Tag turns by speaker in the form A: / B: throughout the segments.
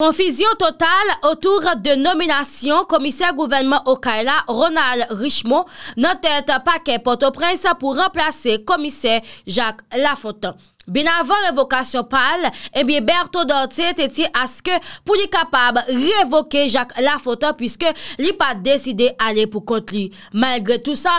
A: Konfizyon total otoure de nominasyon komiser gouvenman Okayla, Ronald Richemont, nan tèt pa ke poto prens pou remplase komiser Jacques Lafautin. Bin avon revokasyon pal, ebi eh Berthoudot se tèti aske pou li kapab revoke Jacques Lafautin pwiske li pa deside ale pou kont li. Malgre tout sa...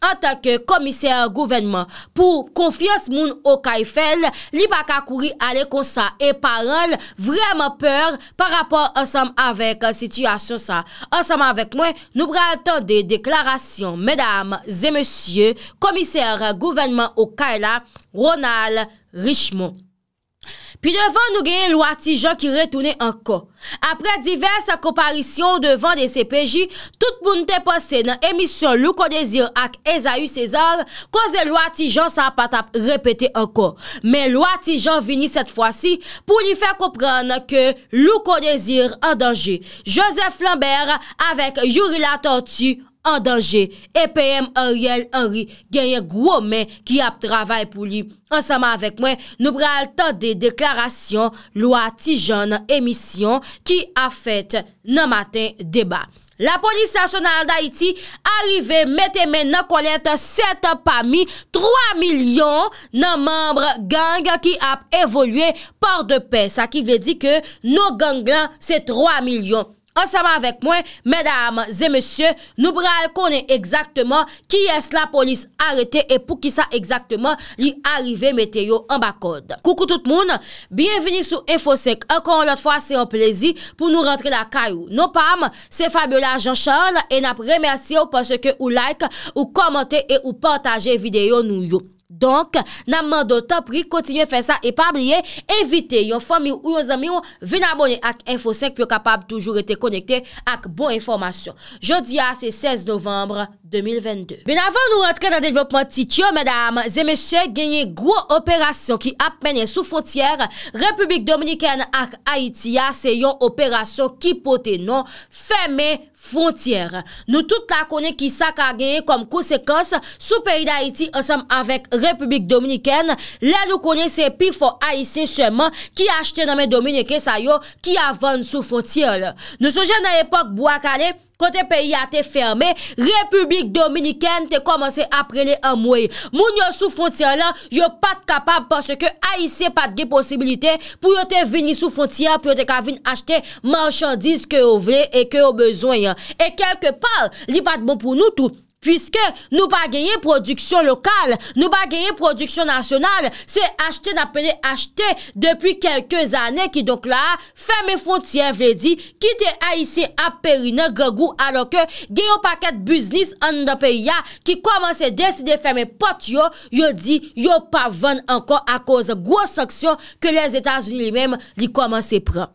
A: En tanke komiser gouvenman pou konfians moun o kaifel, li baka kouri ale konsa e parol vreman per par rapport ansam avek euh, sityasyon sa. Ansam avek mwen nou bre atan de deklarasyon medam zemesye komiser gouvenman o kaila Ronald Richemont. Pi devan nou genye lwa Tijan ki retoune anko. Apre diversa koparisyon devan de CPJ, tout pou nou te pose nan emisyon Lou Kodezir ak Ezaï César, koze lwa Tijan sa pat ap repete anko. Men lwa Tijan vini set fwa si pou li fe koupran ke Lou Kodezir an danje. Joseph Lambert avek Yurila Tonti. An danje, EPM Ariel Henry genye gwo men ki ap travay pou li. Ansama avèk mwen, nou pral tande deklarasyon lwa tijan emisyon ki a fèt nan matin debat. La polis asyonal d'Haïti arrivè mette men nan kolèt 7 pami, 3 milyon nan membre gang ki ap evoluyè par de pès. Sa ki vè di ke nou ganglan se 3 milyon. Anseman avèk mwen, mèdame zè mèsyè, nou bral konè ekzaktman ki es la polis arete e pou ki sa ekzaktman li arrive mète yo an bakod. Koukou tout moun, bienveni sou Infosec, ankon lot fwa se an plezi pou nou rentre la kayou. Nou pam, se Fabiola Jean-Charles, en ap remersi yo pan se ke ou like, ou komante e ou pantaje videyo nou yo. Donk, nanman do tapri, kontinye fè sa e pabliye, evite yon fami ou yon zami yon vina abone ak Info 5 pyo kapab toujou rete konekte ak bon informasyon. Jodi a, se 16 novembre. Ben avan nou rentre nan devyopman tityo, zeme se genye gwo operasyon ki ap mene sou fontyer, Republik Dominiken ak Haitia ah, se yon operasyon ki pote non feme fontyer. Nou tout la konen ki sa ka genye kom konsekans, sou peyi da Haiti ansam avek Republik Dominiken, la nou konen se pi fo Haitien seman ki achete nomen Dominiken sayo ki avan sou fontyer. Nou soujen nan epok Bouakane, Kote peyi a te ferme, Republik Dominiken te komanse aprele amwe. Moun yo sou fontyan la, yo pat kapab parce ke aise pat ge posibilite pou yo te vini sou fontyan, pou yo te kavini achte manchandise ke yo vle e ke yo bezoyan. E kelke pal, li pat bon pou nou tou. Pwiske nou pa genye produksyon lokal, nou pa genye produksyon nasyonal, se achete na pene achete depi kelke zanen ki doklaha, fèmè foutiè vè di, kite a isi ap perine gregou alo ke genyo paket buznis an nan periya ki komanse deside fèmè pot yo, yo di yo pa ven ankon a koz gwo saksyon ke les Etats-Unis li mèm li komanse pran.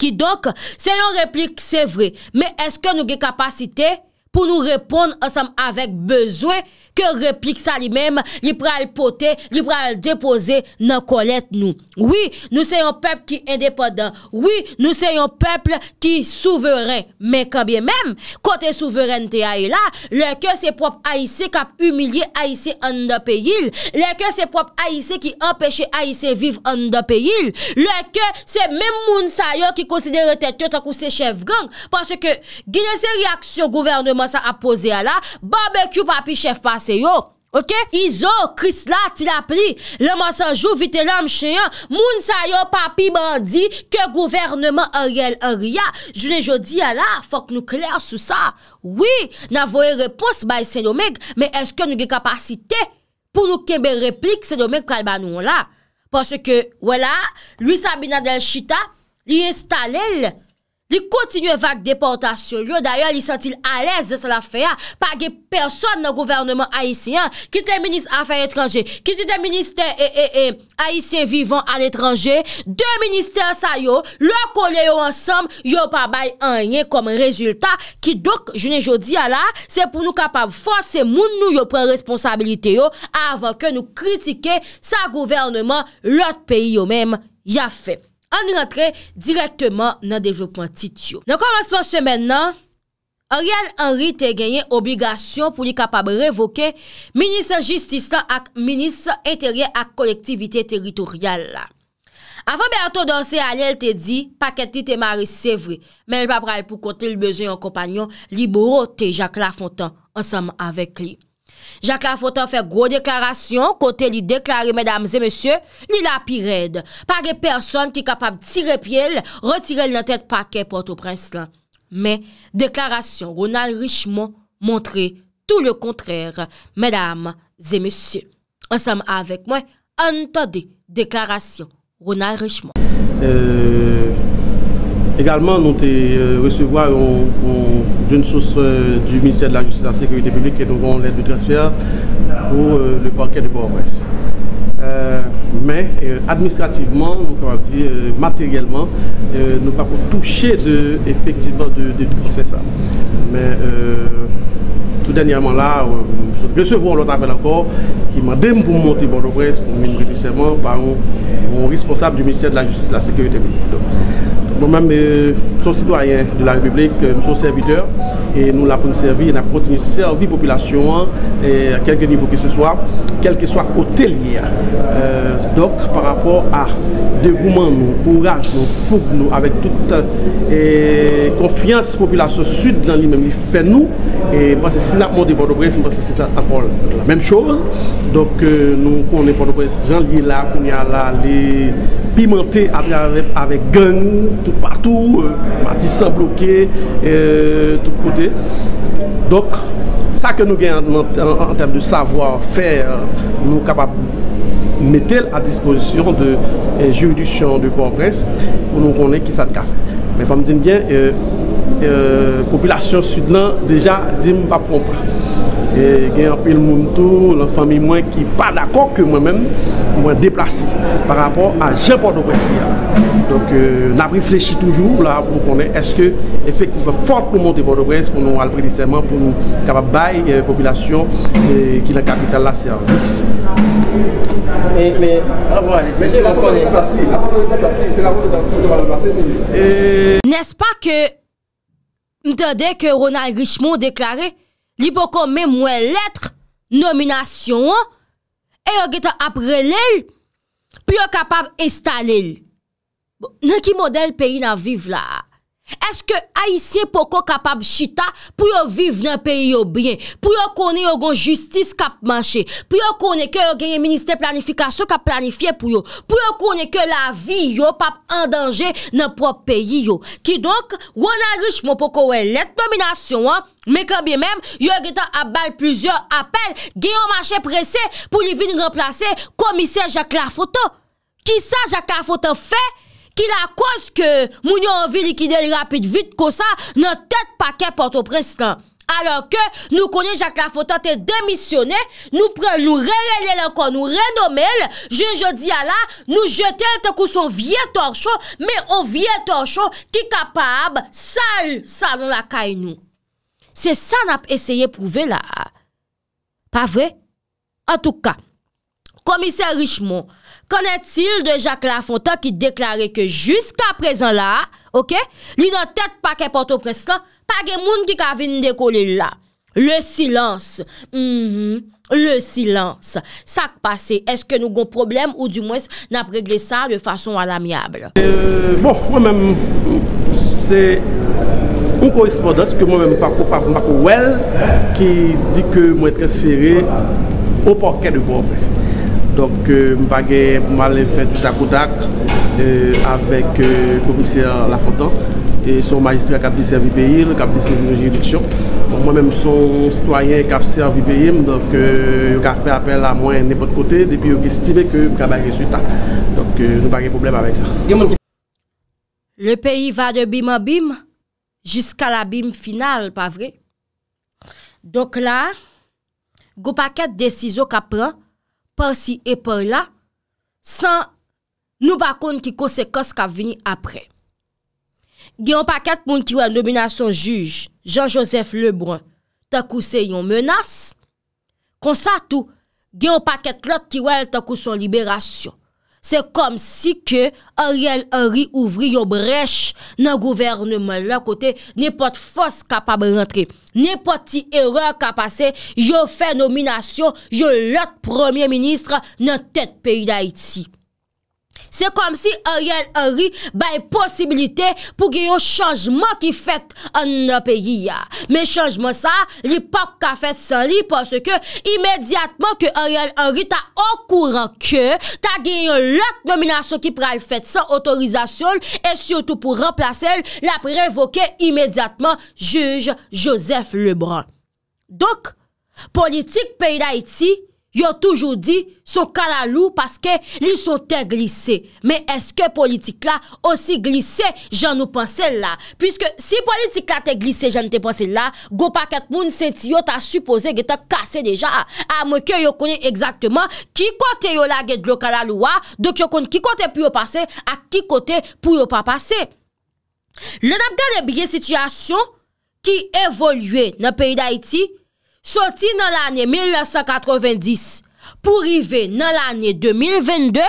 A: Ki donk, se yon replik se vre, me eske nou gen kapasite? pou nou repond ansem avèk bezwen ke replik sa li mèm li pral pote, li pral depose nan kolèt nou. Oui, nou se yon pepl ki indépodant. Oui, nou se yon pepl ki souverèn. Mè kambye mèm, kote souverèn te aè e la, lè ke se prop Aïsè kap umilye Aïsè an da peyil, lè ke se prop Aïsè ki empèche Aïsè viv an da peyil, lè ke se mèm moun sayon ki konsidè rete tè tè takou se chev gang, parce ke gilè se reaksyon gouvernement Apoze ala, barbecue papi chef pase yo Ok? Izo, kris la, ti la pri Le man sanjou, vite lam chen Moun sa yo papi bandi Ke gouvernement a riel a ria Jounen jodi ala, fok nou kler sou sa Oui, nan voye repos Baye Senomeg, men eske nou ge kapasite Pou nou kebe replik Senomeg kalba nou la Pase ke, wala, lui Sabina del Chita Li instale l Li kontinuye vak deportasyon yo, daye li sentil alez de sa la feya, pa ge person nan gouvernement Haitien, ki te minis afe etranje, ki te de minister, Haitien vivan an etranje, de minister sa yo, lo konye yo ansam, yo pa bay anye kom rezultat, ki dok, june jodi ya la, se pou nou kapab fose, se moun nou yo pren responsabilite yo, avan ke nou kritike sa gouvernement, lot peyi yo menm ya fey. an rentre direktman nan devlopman tityo. Nan komanseman semen nan, Ariel Henry te genyen obligasyon pou li kapab revoke minisan jististan ak minisan interyen ak kolektivite teritorial la. Afan be ato danse alel te di, paket ti temari sevre, men pa pral pou kote l bezon yon kompanyon li borote Jacques Lafontan ansam anvek li. Jacques Afotan fè gwo deklarasyon kote li deklaré, mèdames et mèsyè, li la pire aide. Pagè person ki kapab tire pielle, retirel nan tèd pa kèpote ou prens lan. Mè, deklarasyon, Ronald Richemont montré tout le kontrère, mèdames et mèsyè. Ansèm avèk mwen, an tèdè deklarasyon, Ronald Richemont.
B: Eeeh... Également, nous euh, recevoir d'une source euh, du ministère de la Justice et de la Sécurité publique et nous avons l'aide de transfert pour euh, le parquet de bordeaux mais administrativement, nous dire, dit, matériellement, nous pas toucher de, effectivement de, de tout qui ça. Mais tout dernièrement là, nous recevons l'autre appel encore qui m'a demandé pour monter bordeaux pour me par un, responsable du ministère de la Justice et de la Sécurité publique. nou mèm sou citoyen de la republik, nou euh, sou serviteur nou la pon servie, nou la pon servie population an, a keke nivou ke se swa, keke swa hotelier dok, par rapor a devouman nou, bouraj nou, foug nou, avèk tout konfians euh, populasyon sud, jan li mèm, li fè nou e pasè si la mò de Bordeaux-Bresse, pasè si ta akol, la mèm chòz dok euh, nou konen Bordeaux-Bresse, jan li la, kon ya la, li pimentè avè gèn, tout patou, matisan euh, blokè, euh, tout kote. Dok, sa ke nou gen an tem de savoar fè, nou kapap metèl a disposisyon de juridisyon de progress, pou nou konè ki sa de ka fè. Fè fèm din gen, popilasyon sudlan, deja, din pa fèm pa. E gen yon pil moun tou, yon fami mwen ki pa d'akon ke mwen men, mwen deplasi, par rapport a jen Port-au-Bresse yon. Donk, euh, nabriflechi toujou, la, pou konen, eske, efektif, fote pou moun de Port-au-Bresse, pou nou alpredisèman, pou kababay, euh, population, euh, ki la kapital la serbise. E, me, avon, se jen la konen. La port-au-Bresse, se jen la port-au-Bresse, se jen la port-au-Bresse, se jen la port-au-Bresse.
A: Nes pa ke, mtadek, ronan richmon deklare, Li pou kon mè mwen letr, nominasyon, e yo getan apre lèl, pi yo kapab estalèl. Nè ki model peyi nan viv la? Eske a isye poko kapap chita pou yo vive nan peyi yo bie? Pou yo kone yo gen justice kap manche? Pou yo kone ke yo gen yon minister planifikasyon kap planifiye pou yo? Pou yo kone ke la vi yo pap andanje nan prop peyi yo? Ki donk, wana riche moun poko we let nominasyon an? Me kambye menm, yo gen tan abal plusieurs apel gen yo manche presse pou li vin yon plase komise Jacques Lafoutan. Ki sa Jacques Lafoutan fey? ki la kos ke moun yo anvi likide l rapit vit ko sa, nan tet pa ke porto prestan. Alor ke nou konye Jacques Lafoutan te demisyone, nou prel nou relele lankon, nou renome l, je je di ala, nou jetel te kouson vye torcho, me o vye torcho ki kapab sal, salon la kay nou. Se san ap eseye prouve la. Pa vwe? An tou ka, komise Richemont, Kone til de Jacques Lafontant ki deklare ke jiska prezen la, li nan tet pa ke pante presten, pa gen moun ki ka vin dekole la. Le silans, mhm. le silans. Sak pase, eske nou gon problem ou di mwes nan pregle sa de fason an amiable.
B: Euh, bon, mwen mwen, se, mwen mwen pakou wèl ki di ke mwen transferé ou pa ke de bon presten. Donk euh, mpage mwale fè tout akotak euh, avèk komisè euh, la fontan e son majistè kap disè vipèyir, kap disè vipèyir jiriksyon. Mwen mèm son sitwayen kap disè vipèyir, donk yo ka fè apèl a mwen ne pot kote, depi yo ke stimè kè mkabèy reswita. Donk nou bagè poublem avèk sa.
A: Le pèy va de bim an bim jiska la bim final, pa vre. Donk la, goupakèt desizo kap pran Pa si e pa la, san nou pa kon ki konsekos ka veni apre. Gen yon paket moun ki wè nominasyon juj, Jean-Joseph Lebrun, takou se yon menas, konsa tou gen yon paket lot ki wè takou son liberasyon. Se kom si ke a riel a ri ouvri yo brech nan gouvernman la kote, ne pot fos kapab rentre, ne pot ti eror kapase, yo fe nominasyon, yo lot premier ministre nan tet peyi da iti. Se kom si Ariel Henry baye posibilite pou genyo chanjman ki fet an nan peyi ya. Men chanjman sa, li pap ka fet san li, pwase ke imediatman ke Ariel Henry ta okouran ke, ta genyo lak nominasyon ki pre al fet san otorizasyon, e syoutou pou remplase l, la pre evoke imediatman juj Josef Lebron. Dok, politik peyi da iti, Yo toujou di sou kalalou paske li sou te glisse. Me eske politik la osi glisse jan nou panse la. Piske si politik la te glisse jan nou te panse la, go pa ket moun senti yo ta suppose ge ta kase deja. A mwenke yo konen egzakteman ki kote yo la ge dro kalalou wa, dok yo konen ki kote pou yo pase, a ki kote pou yo pa pase. Le nap gen le biye sityasyon ki evolue nan peyi da iti, Soti nan l'anye 1990, pou rive nan l'anye 2022,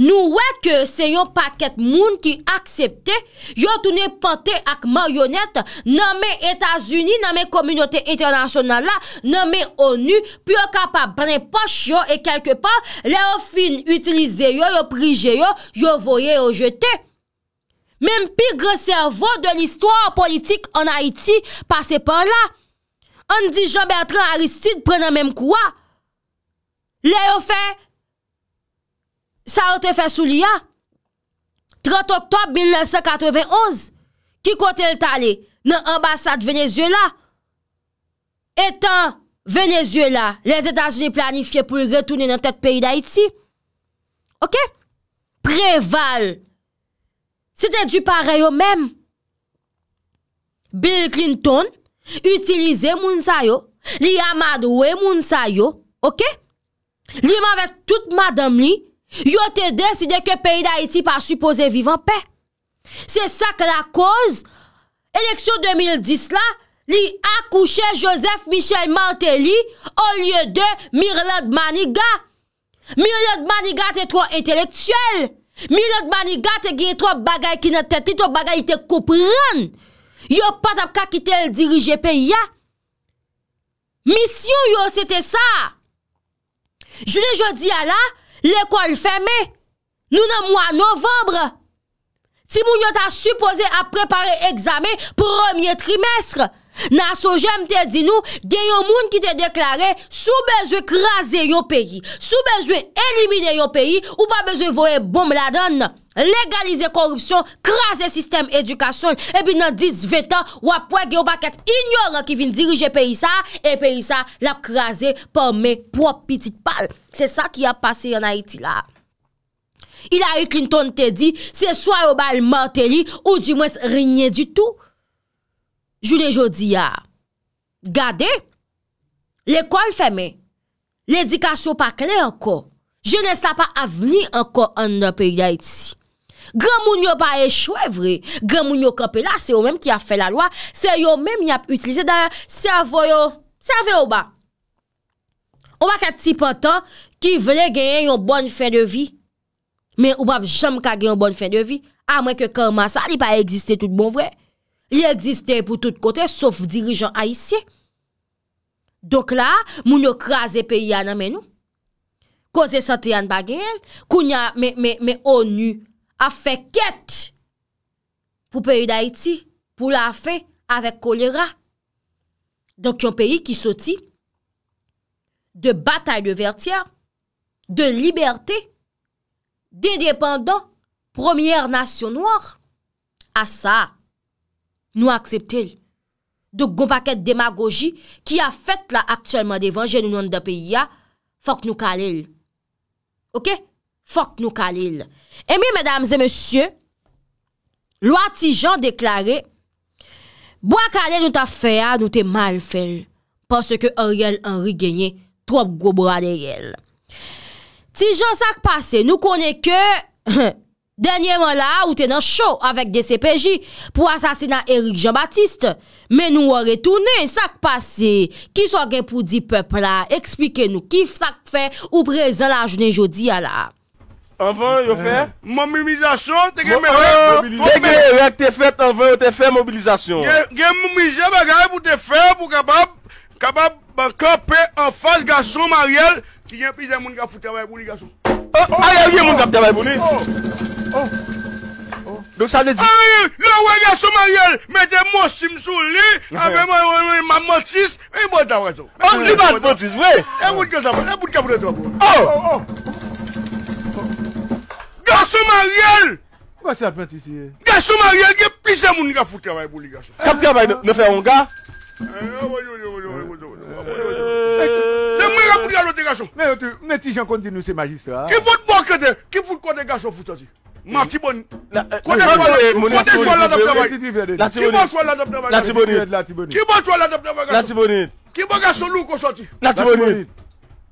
A: nou wè ke se yon paket moun ki aksepte, yo toune pante ak mayonet nanme Etasuni, nanme kominote internasyonan la, nanme ONU, pou yo kapap brin poche yo, e kelke pa, le yo fin utilize yo, yo prije yo, yo voye yo jete. Mem pigre servo de l'histoire politik an Haiti pase pan la, An di Jean-Bertrand Aristide prenen menm kwa? Le yo fe? Sa yo te fe sou li ya? 30 octob 1991. Ki kote l tali? Nan ambasade Venezuela. Etan Venezuela, le zedaj li planifiye pou retounen nan tet peyi d'Haïti. Ok? Preval. Se te di pare yo menm. Bill Clinton, Utilize moun sa yo Li amadwe moun sa yo Ok Li manvek tout madam li Yo te deside ke peyi da iti pa supose vivan pe Se sak la koz Eleksyon 2010 la Li akouche Joseph Michel Mantelli O liye de Myrlod Maniga Myrlod Maniga te tro enteleksuel Myrlod Maniga te gine tro bagay Ki nete tito bagay te koupren Myrlod Maniga te gine tro bagay Yo pat ap kakitel dirije peyi ya. Misyon yo sete sa. Joune jodi ya la, lekol feme, nou nan mwa novembre. Ti moun yo ta supose ap prepare eksamè premier trimestre. Na so jemte di nou, gen yon moun ki te deklare sou bezwe krasen yo peyi. Sou bezwe elimine yo peyi ou pa bezwe vowe bom la don nan. legalize korupsyon, krase sistem edukasyon, e bin nan 10-20 an, wapwen ge ou baket ignoran ki vin dirije peyisa, e peyisa la krase pou men pou apitit pal. Se sa ki a pase yon ha iti la. Il a yu klin ton te di, se swa ou bal mateli, ou di mwes rinye du tout. Jou de jodi ya, ah. gade, l'ekol feme, l'edikasyon pa kene anko, je ne sa pa avni anko an nan peyida iti si. Gran moun yo pa e chwe vre Gran moun yo kape la se yo menm ki a fe la lwa Se yo menm ni ap utilize da Servo yo Servo yo ba Owa ka tipa tan ki vle genyen Yon bon fè de vi Men ou bab jom ka genyen yon bon fè de vi A mwen ke kama sa Li pa egziste tout bon vre Li egziste pou tout kote sof dirijan a isye Dok la Moun yo kraze pe yana men nou Koze sante yana pa genyen Kounya men onu A fe ket pou peyi d'Haïti pou la fe avèk kolera. Don ki yon peyi ki soti de batal de vertia, de liberté, d'independant, premier nation noir. A sa nou akseptil. Don kon pa ket demagogi ki a fet la akselman devanje nou nan da peyi ya fòk nou kalil. Okè? Fok nou kalil. E mi, mesdames et messieurs, lwa Tijan deklaré, bo akalè nou ta fè ya, ah, nou te mal fèl, porsè ke oryèl Henry genye, trop gobo adèyèl. Tijan sakpase, nou konè ke, denye mò la, ou te nan chò, avèk de CPJ, pou asasina Eric Jean-Baptiste, men nou orè toune sakpase, ki so gen pou di pèp la, ekspike nou, ki sakp fè, ou prezen la jounè jodi ya la.
C: An van yo fè? Mou mobilizasyon, te gen mè rè Te gen yon a k te fèt an van Ou te fè mobilizasyon Gen mou mobilizasyon bagay pou te fè Pou kaba kaba bankapè An faz gasoanyn man gel Kin men pisa mounan ka foute ya vaybouni gasoanyn Aye, aye, aye, mounan ka foute ya vaybouni Donk san de di Lè ou e gasoanyn man gel Mète mò simso li Ape mò mò mòtis Mè mou li mòtis, mè Mè mou li mòtis Ayo Ayo Gassou Mariel! Eh? Gassou Mariel, gè plise mouni gafou kèvay boulik gassou. Kèvay mouni fè ronga? Se mweni gafou di anote gassou. Mè ti jen kontin nou se magistra. Ki foute bòkède, ki foute kote gassou foute ati? Mè ati boni. Kote chwa ladeb devay? Ati boni. Ki bò chwa ladeb devay gassou? Ati boni. Ki bò gassou loup konsoti? Ati boni.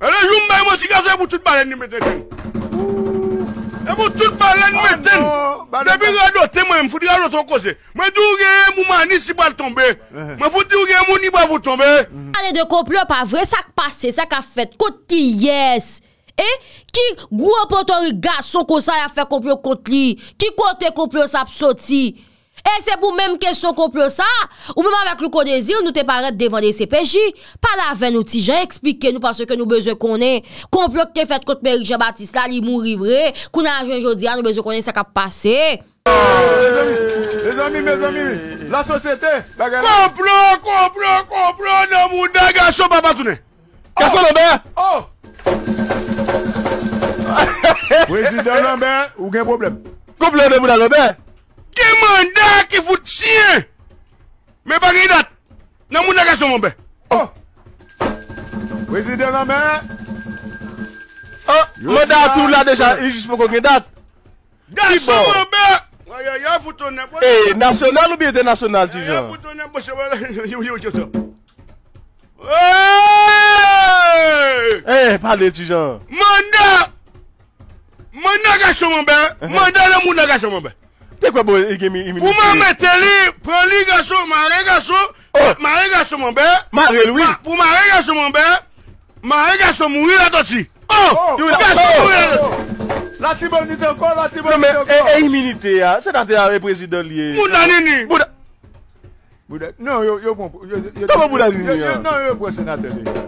C: E lè joum mwen mwen si gaso, e mwen tout balen ni meten. E
A: mwen tout balen ni meten.
C: Depi gwa doten mwen, mwen foute gwa doten kose. Mwen dougen e mwen mani si bal tombe. Eh. Mwen foute dougen e mwen ni bal tombe. Mm-hmm.
A: Ale de koplo pa vre, sak pase, sak afet, kote ki yes. E, ki gwo poton ri gaso kosa ya fe koplo kote li. Ki kote koplo sa pso ti. E se pou menm kesyon komplo sa Ou pouman vek lou kodezi Ou nou te paret devande CPJ Par la ven nou ti jen eksplike nou Par se ke nou bezo konen Komplo ke te fet kont Meridje Batista Li mou rivre Kou nan anjwen jodi an Nou bezo konen se ka pase Komplo, komplo, komplo Nan mou dagasyon papatounen
C: Kaso lombè oh. Prezident lombè Ou gen problem Komplo mè mou nan lombè Kèman Ki fout siye Me bagen yi dat Nan moun agasyon moun be O Mwen dat ou la dejan Yi jispo kon gen dat Dat sou moun be E nasyonal ou bi ete nasyonal tijan E palen tijan Moun da Moun agasyon moun be Moun da nan moun agasyon moun be Te kwa bo e gemi iminite? E Ou man meteli, pro li gase, man re gase, oh. man re gase man be, man re gase man be, man re gase moui la doti. Ou, oh! gase oh, moui la doti. La tibonite ok, la tibonite ok. E
B: iminite ya, senatè a, e prezident liye. Mou nanini.
C: Non, yo ponpon. Kwa moun budalini ya? Non, yo pon senatè liye.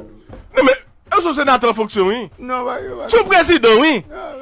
C: Non, men, yo sou senatè foksyon, yin? Non, wè, yon wè. Sou prezident, yin? Nan.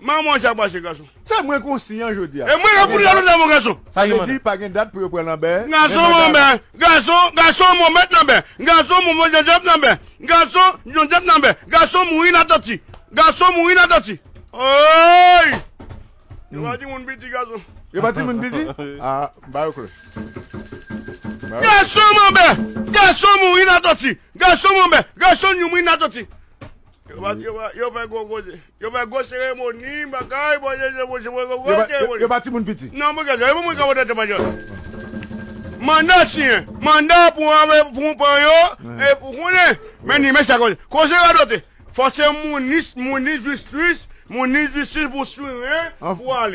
C: Man mwen chak bwase gaso. Sa mwen konsinyan jodi a. E mwen repriyan mwen nan mwen gaso. Sa yi man. E di pagin dat pou yo pren nan bè. Nganso mwen bè. Gason. Gason mwen mwen nan bè. Gason mwen mwen jen jen nan bè. Gason. Jen jen nan bè. Gason mwen mwen nan toti. Gason mwen mwen nan toti. Oy! Yon wadi moun biti gaso. E bati moun biti? A, bayo kore. Gason mwen bè. Gason mwen mwen nan toti. Gason mwen bè. Gason mwen mwen nan toti. Yo bat yo fek gon gozi. Yo bat gozi gen monim, baka yon bojen gen monim. Yo bat ti moun biti? Nan moun gen di. Yo bat moun gen moun biti. Manda siyen. Manda pou anve pou moun pan yo. E pou kounen. Meni mè se kon. Kose yon adote. Fase mounis, mounis justis. Mounis justis pou swen.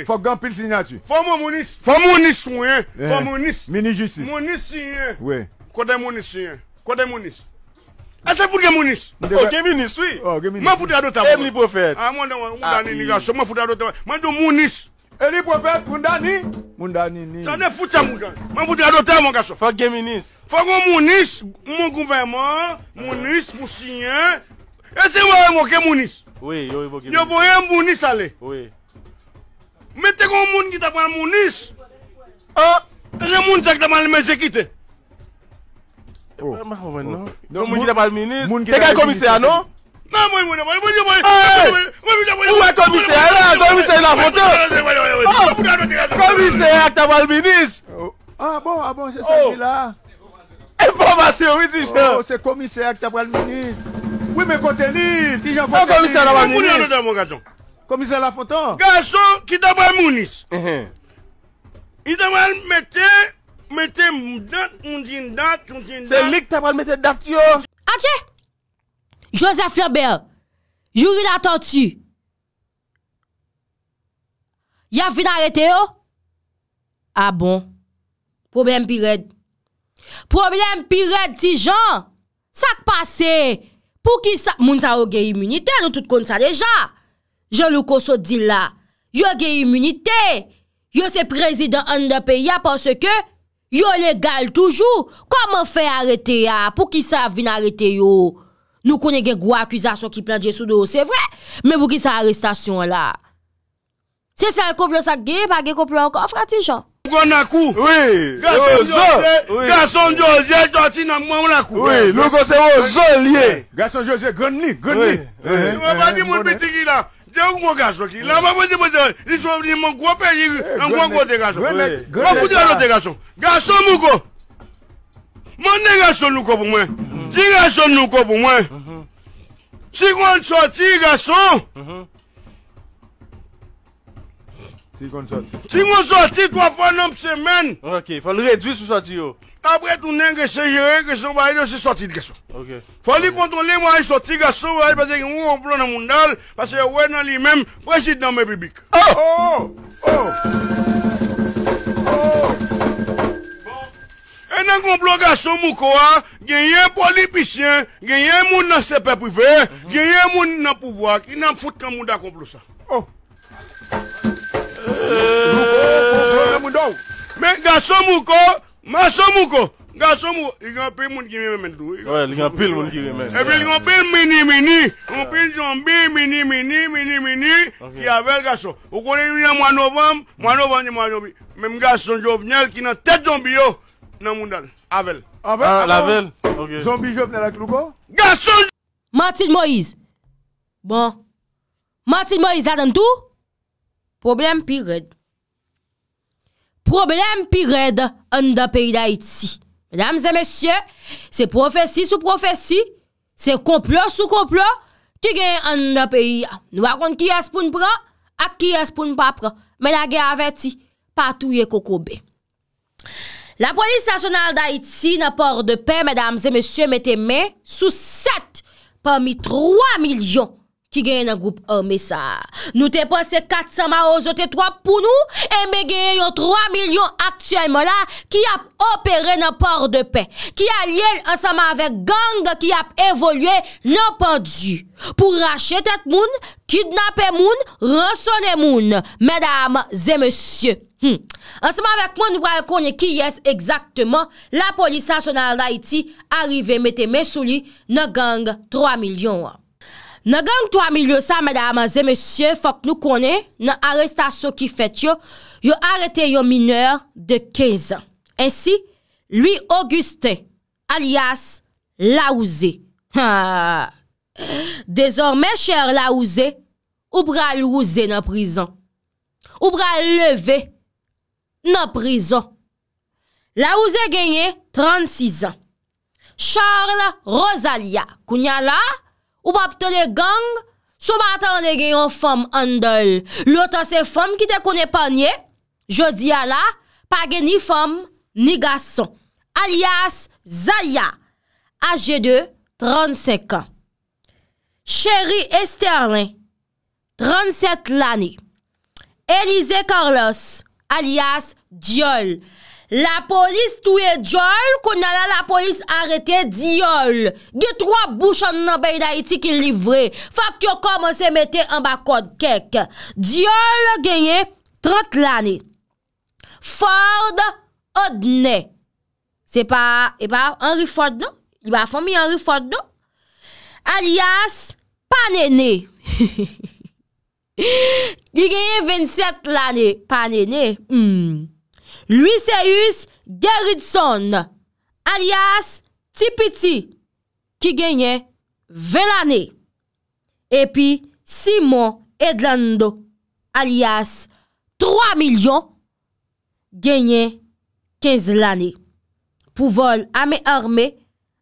C: Fok gan pil sin yati. Fok moun mounis. Fok mounis mounen. Fok mounis. Mini justis. Mounis siyen. We. Kote mounis siyen. Kote mounis. E se foute gen mounis? O gen mounis, wii. O gen mounis. Man foute adota mounis? E mouni profet. A moun dan wan, moun dan ni ni gaso, man foute adota wan. Man joun mounis. E mouni profet, moun dan ni? Moun dan ni ni. Sa ne foute a moun dan. Man foute adota wan gaso. Fak gen mounis. Fak ou mounis, moun konveman, mounis, mousinyen. E se woy evoke mounis? We, yo evoke mounis. Nyo voye mounis ale? We. Me te kon mouni kita wan mounis? A? Te gen moun
B: wild will wo an one toys yo
C: wi men kote nin prova byon komise la foto garjon ki tab mayor ide wan bete Mète mdèt, mdèt, mdèt, mdèt, mdèt. Se lik
A: tapal mète dèft yo. Atche, Joseph Fierbert, yu ridatò tsu. Ya vin arète yo? A ah bon, problem pi red. Problem pi red si jan, sak pase, pou ki sa, moun sa oge imunite, nou tout kon sa deja. Je lou kosou di la, yo ge imunite, yo se prezident an de pe ya, porsè ke, Yo légal toujours. Comment fait arrêter ya? Ah? Pour qui ça vient arrêter yo? Nous connaissons des accusations qui plantent sous dos, c'est vrai. Mais pour qui ça arrestation là? C'est ça le complot ça gue pas gay complot encore, frère Tijan.
C: Gonakou. Oui. Garçon José, Toti nan mwen la Oui, le c'est aux oliers. Garçon José, Gonni, Gonni. Oui. Oui. on va dire mon petit Te ou gwo gwa sou ki. La mwen pwede pwede. Li sou ni mwen kwepe. Li mwen kwepe gwa sou. Gwene. Gwene. Mwen pwede alote gwa sou. Gwa sou mwoko. Mwen ne gwa sou nou kwa pou mwen. Ti gwa sou nou kwa pou mwen. Ti kwan chwa ti gwa sou. Mwen. Si kon sorti. Si kon sorti, twa fwa nan psemen. Ok, fali redwis pou sorti yo. Apre, tou nan gresen, jè ren gresen, ba yon se sorti di gason. Ok. Fali konton li, mwa yon sorti gason, wè yon pati gen yon konplo nan moun dal, pati yon wè nan li men, presid nan mè bibik. Oh! Oh! Oh! Oh! Bon. E nan konplo gason mou kwa, gen yon polipisyen, gen yon moun nan sepe privè, mhm. gen yon moun nan poubo ak, ki nan foute kan moun da konplo sa. Oh! kwen yapi deni? According to the odega Come on chapter La utga etite La utga etite La utga etite Wait
A: wang wang Problem pi red. Problem pi red an da peyi da iti. Mesdames et messieurs, se profesi sou profesi, se koplo sou koplo, ki gen an da peyi a. Nou akonde ki y espoun pran, ak ki y espoun pa pran. Men a gen aveti patou ye koko be. La polis nasional da iti nan por de pe, mesdames et messieurs, mette men sou set pami 3 milyon. Ki genye nan goup ome sa. Nou te pos se katsama ozote to ap pou nou. E me genye yon 3 milyon aktyay mola. Ki ap operen nan por de pe. Ki a li el ansama vek gang ki ap evolue nan pandu. Pou rachetet moun, kidnapet moun, rasonet moun. Medam zemesye. Hmm. Ansama vek moun nou wak konye ki yes exactement. La polisasyonan la iti. Arrive mette mesouli nan gang 3 milyon an. Nan gang to amilyo sa, mèdama zè, mèsyè, fòk nou konè nan arestasyon ki fèt yo, yo arete yo mineur de 15 an. Ensi, lui Augustin, alias Laouze. Dezormè chèr Laouze, oubra Louze nan prizon. Oubra Levé nan prizon. Laouze genye 36 an. Charles Rosalia, kounya la? Ou pa ptele gang, sou bata anle gen yon fom andol. Loto se fom ki te kone panye, jodi ala, pa gen ni fom ni gason. Alias Zalya, age 2, 35 an. Sherry Esterlin, 37 lani. Elize Carlos, alias Diole. La polis touye djol, kon ala la polis arete diol. Ge trwa bouchan nan bay da iti ki livre. Fak yo komanse mette an ba kod kek. Diyol genye 30 lani. Ford odne. Se pa, e pa, Henry Ford nou? Li ba fomi Henry Ford nou? Alias, panene. Di genye 27 lani. Panene, hmmm. Luiseus Gerritson alias Tipiti ki genye 20 lane. E pi Simon Edlando alias 3 milyon genye 15 lane pou vol ame arme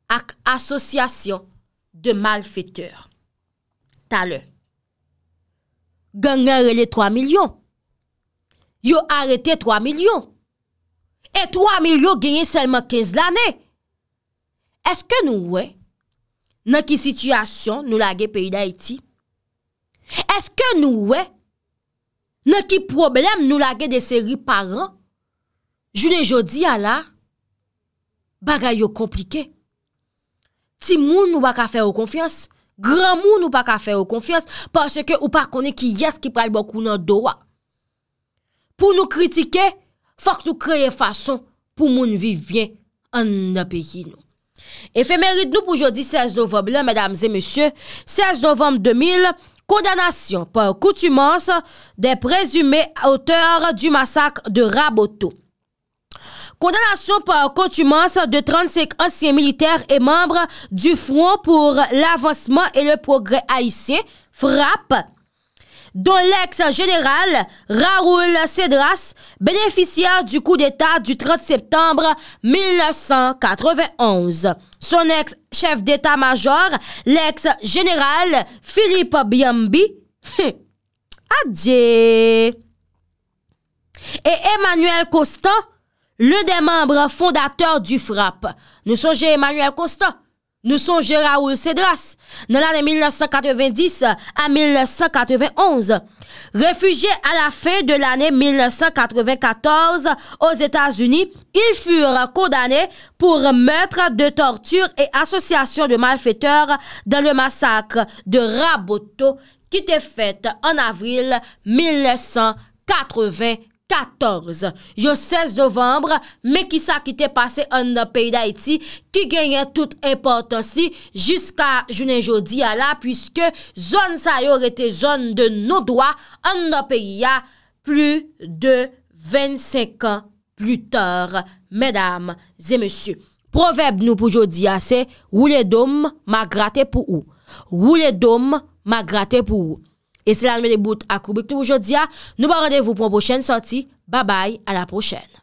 A: ak asosyasyon de mal feteur. Talen, genye rele 3 milyon. Yo arete 3 milyon. 3 mil yo genyen selman 15 lane eske nou we nan ki situasyon nou lage peyi da iti eske nou we nan ki problem nou lage de seri paran june jodi ala bagay yo komplike ti moun nou baka fè ou konfians, gran moun nou baka fè ou konfians, parce ke ou pa konen ki yes ki pral bokou nan dowa pou nou kritike pou nou kritike Fak nou kreye fason pou moun vivye an api yi nou. Efemerit nou pou jodi 16 novemble, 16 novemble 2000, kondanasyon pa koutumans de prezume aoteur du masak de Raboto. Kondanasyon pa koutumans de 35 ansyen militer e membre du front pou l'avansman e le progre aisyen frap... dont l'ex-général Raoul Cédras, bénéficiaire du coup d'État du 30 septembre 1991. Son ex-chef d'État-major, l'ex-général Philippe Biambi, adieu. Et Emmanuel Constant, l'un des membres fondateurs du FRAP. Nous sommes Emmanuel Constant nous sommes à Raoul Cédras dans l'année 1990 à 1991. Réfugié à la fin de l'année 1994 aux États-Unis, ils furent condamnés pour meurtre de torture et association de malfaiteurs dans le massacre de Raboto qui était fait en avril 1994. 14 yo 16 novembre me ki sa ki te pase an da peyi da iti ki genye tout importansi jiska jounen jodi ya la Puiske zon sa yo rete zon de nou doa an da peyi ya plus de 25 an plus tor Medam zemesu Proveb nou pou jodi ya se ou le dom ma grate pou ou Ou le dom ma grate pou ou Yese lanme de bout akoubek nou jodia. Nou ba bon radevou pou mwen pochen sorti. Babay, ala pochen.